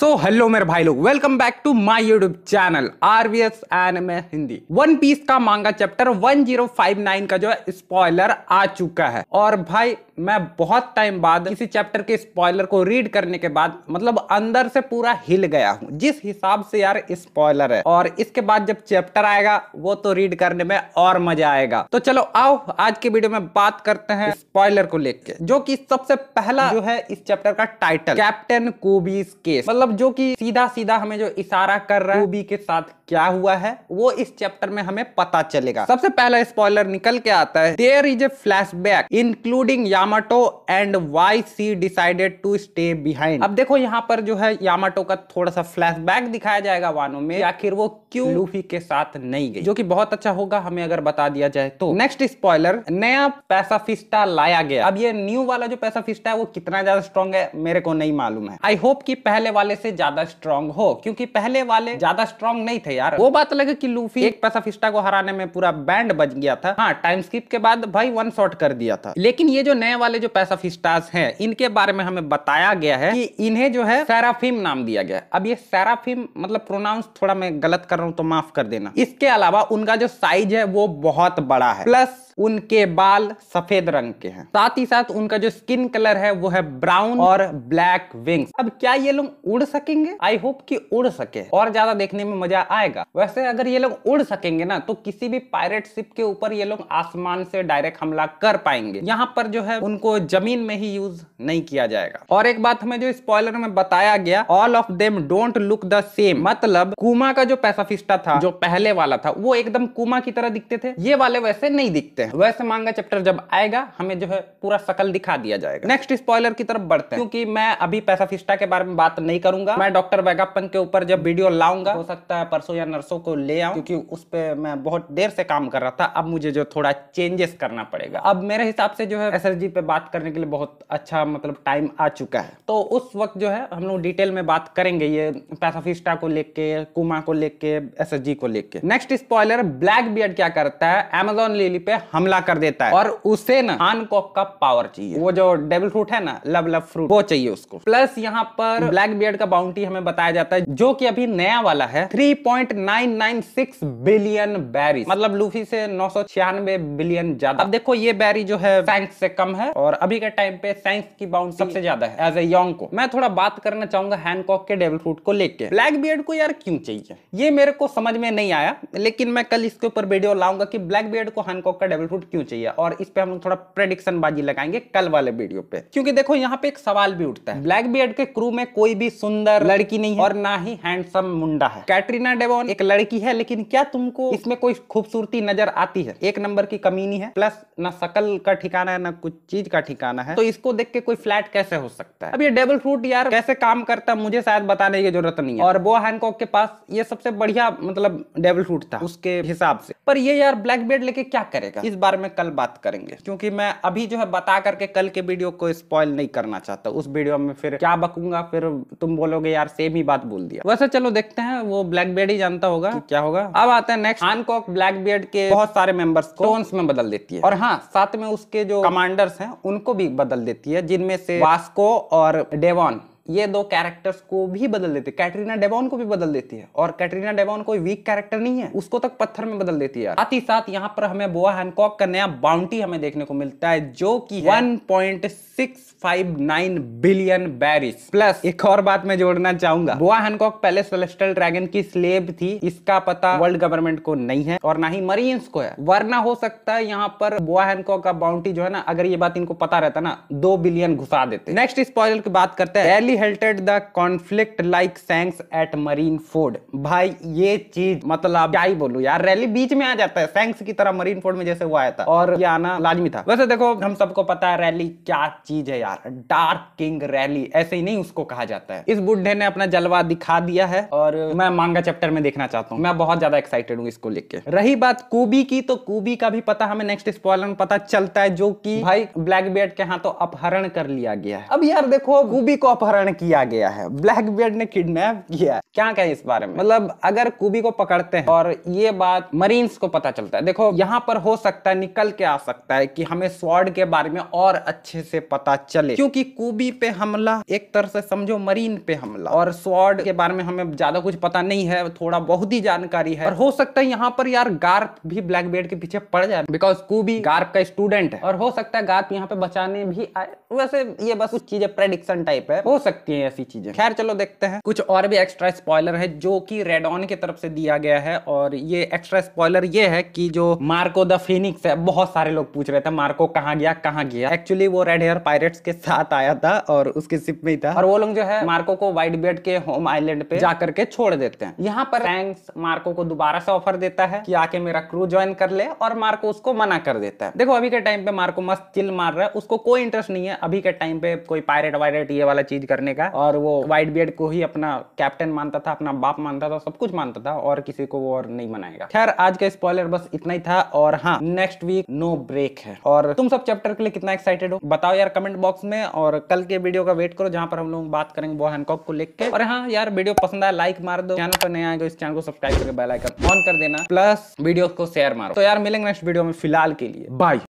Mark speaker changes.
Speaker 1: so hello मेरे भाई लोग welcome back to my YouTube channel RVS anime Hindi One Piece का मांगा चैप्टर 1059 का जो है स्पॉइलर आ चुका है और भाई मैं बहुत टाइम बाद किसी चैप्टर के स्पॉइलर को रीड करने के बाद मतलब अंदर से पूरा हिल गया हूँ जिस हिसाब से यार स्पॉयलर है और इसके बाद जब चैप्टर आएगा वो तो रीड करने में और मजा आएगा तो चलो आओ आज के वीडियो में बात करते हैं स्पॉयलर को लेकर जो कि सबसे पहला जो है इस चैप्टर का टाइटल कैप्टन कोबीज केस मतलब जो कि सीधा सीधा हमें जो इशारा कर रहा है के साथ क्या हुआ है वो इस चैप्टर में हमें पता चलेगा सबसे पहला स्पॉइलर निकल के आता है there is a flashback including Yamato and Y C decided to stay behind अब देखो यहाँ पर पर जो है यामाटो का थोड़ा सा फ्लैशबैक दिखाया जाएगा वानो में आखिर वो क्यों लूफी के साथ नहीं गई जो कि बहुत अच्छा होगा हमें अगर बता दिया जाए तो नेक्स्ट स्पॉइलर नया पैसा फिस्टा लाया गया अब ये न्यू वाला जो पैसा फिस्टा है वो कितना ज्यादा स्ट्रॉन्ग है मेरे को नहीं मालूम है आई होप की पहले वाले से ज्यादा स्ट्रॉन्ग हो क्योंकि पहले वाले ज्यादा स्ट्रॉन्ग नहीं थे यार वो बात अलग की लूफी एक पैसा फिस्टा को हराने में पूरा बैंड बज गया था हाँ टाइम स्किप के बाद भाई वन शॉट कर दिया था लेकिन ये जो नए वाले जो पैसा फिस्टास है इनके बारे में हमें बताया गया है कि इन्हें जो है सैराफिम नाम दिया गया अब ये सैराफिम मतलब प्रोनाउंस थोड़ा मैं गलत कर रहा हूँ तो माफ कर देना इसके अलावा उनका जो साइज है वो बहुत बड़ा है प्लस उनके बाल सफेद रंग के हैं साथ ही साथ उनका जो स्किन कलर है वो है ब्राउन और ब्लैक विंग्स अब क्या ये लोग उड़ सकेंगे आई होप कि उड़ सके और ज्यादा देखने में मजा आएगा वैसे अगर ये लोग उड़ सकेंगे ना तो किसी भी पायरेट शिप के ऊपर ये लोग आसमान से डायरेक्ट हमला कर पाएंगे यहाँ पर जो है उनको जमीन में ही यूज नहीं किया जाएगा और एक बात हमें जो स्पॉयलर में बता बताया गया all of them don't look the same मतलब कुमा का जो पैसाफिस्टा था जो पहले वाला था वो एकदम कुमा की तरह दिखते थे ये वाले वैसे नहीं दिखते हैं वैसे मांगा चैप्टर जब आएगा हमें जो है पूरा सकल दिखा दिया जाएगा नेक्स्ट स्पॉयलर की तरफ बढ़ते हैं क्योंकि मैं अभी पैसाफिस्टा के बारे में बात नहीं करूंगा मैं डॉक्टर वैगापन के ऊपर जब वीडियो लाऊंगा हो सकता है परसों या नर्सों को ले आऊं क्योंकि उस पर मैं बहुत देर से काम कर रहा था अब मुझे जो थोड़ा चेंजेस करना पड़ेगा अब मेरे हिसाब से जो है एस पे बात करने के लिए बहुत अच्छा मतलब टाइम आ चुका है तो उस वक्त जो है हम लोग डिटेल में बात करेंगे ये पैसाफिस्टा को लेके कुमा को लेके एस को लेके नेक्स्ट स्पॉयलर ब्लैक बियड क्या करता है एमेजोन लिली पे हमला कर देता है और उसे ना आनकॉक का पावर चाहिए वो जो डेबल फ्रूट है ना लव लव फ्रूट वो चाहिए उसको प्लस यहाँ पर ब्लैक बियड का बाउंड्री हमें बताया जाता है जो की अभी नया वाला है थ्री बिलियन बैरी मतलब लूफी से नौ बिलियन ज्यादा अब देखो ये बैरी जो है साइंस से कम है और अभी के टाइम पे साइंस की बाउंड सबसे ज्यादा है एज ए यंग को मैं थोड़ा बात करना करना चाहूंगा हैनकॉक के डेवल फ्रूट को लेके ब्लैक बियर्ड को यार क्यों चाहिए ये मेरे को समझ में नहीं आया लेकिन मैं कल इसके ऊपर वीडियो लाऊंगा कि ब्लैक बियर्ड को हैनकॉक का डेवल फ्रूट क्यों चाहिए और इस पर हम लोग थोड़ा प्रेडिक्शन बाजी लगाएंगे कल वाले वीडियो पे क्योंकि देखो यहाँ पे एक सवाल भी उठता है ब्लैक बियर्ड के क्रू में कोई भी सुंदर लड़की नहीं और ना ही हैंडसम मुंडा है कैटरीना डेवन एक लड़की है लेकिन क्या तुमको इसमें कोई खूबसूरती नजर आती है एक नंबर की कमी नहीं है प्लस ना सकल का ठिकाना है ना कुछ चीज का ठिकाना है तो इसको देख के कोई फ्लैट कैसे हो सकता है अब ये डेबल फ्रूट यार कैसे काम करता मुझे शायद बताने की जरूरत नहीं है और वो हैंकॉक के पास ये सबसे बढ़िया मतलब डेवल फ्रूट था उसके हिसाब से पर ये यार ब्लैक बेल्ट लेके क्या करेगा इस बारे में कल बात करेंगे क्योंकि मैं अभी जो है बता करके कल के वीडियो को स्पॉइल नहीं करना चाहता उस वीडियो में फिर क्या बकूंगा फिर तुम बोलोगे यार सेम ही बात बोल दिया वैसे चलो देखते हैं वो ब्लैक बेल्ट ही जानता होगा क्या होगा अब आते हैं नेक्स्ट हैंकॉक ब्लैक बेल्ट के बहुत सारे मेंबर्स को टोन्स में बदल देती है और हाँ साथ में उसके जो कमांडर्स हैं उनको भी बदल देती है जिनमें से वास्को और डेवॉन ये दो कैरेक्टर्स को भी बदल देती है कैटरीना डेबॉन को भी बदल देती है और कैटरीना डेबॉन कोई वीक कैरेक्टर नहीं है उसको तक पत्थर में बदल देती है साथ ही साथ यहाँ पर हमें बोआ हैनकॉक का नया बाउंटी हमें देखने को मिलता है जो कि 1.659 बिलियन बैरिस प्लस एक और बात मैं जोड़ना चाहूंगा बोआ हैनकॉक पहले सेलेस्टल ड्रैगन की स्लेब थी इसका पता वर्ल्ड गवर्नमेंट को नहीं है और ना ही मरीन्स को है वरना हो सकता है यहाँ पर बोआ हैनकॉक का बाउंटी जो है ना अगर ये बात इनको पता रहता ना दो बिलियन घुसा देते नेक्स्ट पॉइल की बात करते हैं halted the conflict like Shanks at Marineford भाई ये चीज मतलब क्या ही बोलू यार रैली बीच में आ जाता है सैंक्स की तरह मरीन फोर्ड में जैसे हुआ आया था और ये आना लाजमी था वैसे देखो हम सबको पता है रैली क्या चीज है यार डार्क किंग रैली ऐसे ही नहीं उसको कहा जाता है इस बुढ़े ने अपना जलवा दिखा दिया है और मैं मांगा चैप्टर में देखना चाहता हूँ मैं बहुत ज्यादा एक्साइटेड हूँ इसको लेके रही बात कूबी की तो कूबी का भी पता हमें नेक्स्ट स्पॉइलर में पता चलता है जो की भाई ब्लैक के हाथों तो अपहरण कर लिया गया है अब यार देखो कूबी को अपहरण अपहरण किया गया है ब्लैक बियर्ड ने किडनैप किया है क्या कहें इस बारे में मतलब अगर कुबी को पकड़ते हैं और ये बात मरीन्स को पता चलता है देखो यहाँ पर हो सकता है निकल के आ सकता है कि हमें स्वॉर्ड के बारे में और अच्छे से पता चले क्योंकि कुबी पे हमला एक तरह से समझो मरीन पे हमला और स्वॉर्ड के बारे में हमें ज्यादा कुछ पता नहीं है थोड़ा बहुत ही जानकारी है और हो सकता है यहाँ पर यार गार्प भी ब्लैक बेड के पीछे पड़ जाए बिकॉज कुबी गार्प का स्टूडेंट है और हो सकता है गार्प यहाँ पे बचाने भी आए वैसे ये बस कुछ चीजें प्रेडिक्शन टाइप है हो सकता सकती हैं ऐसी चीजें खैर चलो देखते हैं कुछ और भी एक्स्ट्रा स्पॉयलर है जो कि रेडॉन की तरफ से दिया गया है और ये एक्स्ट्रा स्पॉयलर ये है कि जो मार्को द फिनिक्स है बहुत सारे लोग पूछ रहे थे मार्को कहाँ गया कहाँ गया एक्चुअली वो रेड हेयर पायरेट्स के साथ आया था और उसके सिप में ही था और वो लोग जो है मार्को को व्हाइट बेड के होम आईलैंड पे जा करके छोड़ देते हैं यहाँ पर थैंक्स मार्को को दोबारा से ऑफर देता है कि आके मेरा क्रू ज्वाइन कर ले और मार्को उसको मना कर देता है देखो अभी के टाइम पे मार्को मस्त चिल मार रहा है उसको कोई इंटरेस्ट नहीं है अभी के टाइम पे कोई पायरेट वायरेट ये वाला चीज कर करने का और वो व्हाइट बियर्ड को ही अपना कैप्टन मानता था अपना बाप मानता था सब कुछ मानता था और किसी को वो और नहीं मनाएगा खैर आज का स्पॉयलर बस इतना ही था और हाँ नेक्स्ट वीक नो ब्रेक है और तुम सब चैप्टर के लिए कितना एक्साइटेड हो बताओ यार कमेंट बॉक्स में और कल के वीडियो का वेट करो जहाँ पर हम लोग बात करेंगे वो हैंकॉक को लेकर और हाँ यार वीडियो पसंद आया लाइक मार दो चैनल पर नया आएगा इस चैनल को सब्सक्राइब करके बेलाइकन ऑन कर देना प्लस वीडियो को शेयर मारो तो यार मिलेंगे नेक्स्ट वीडियो में फिलहाल के लिए बाय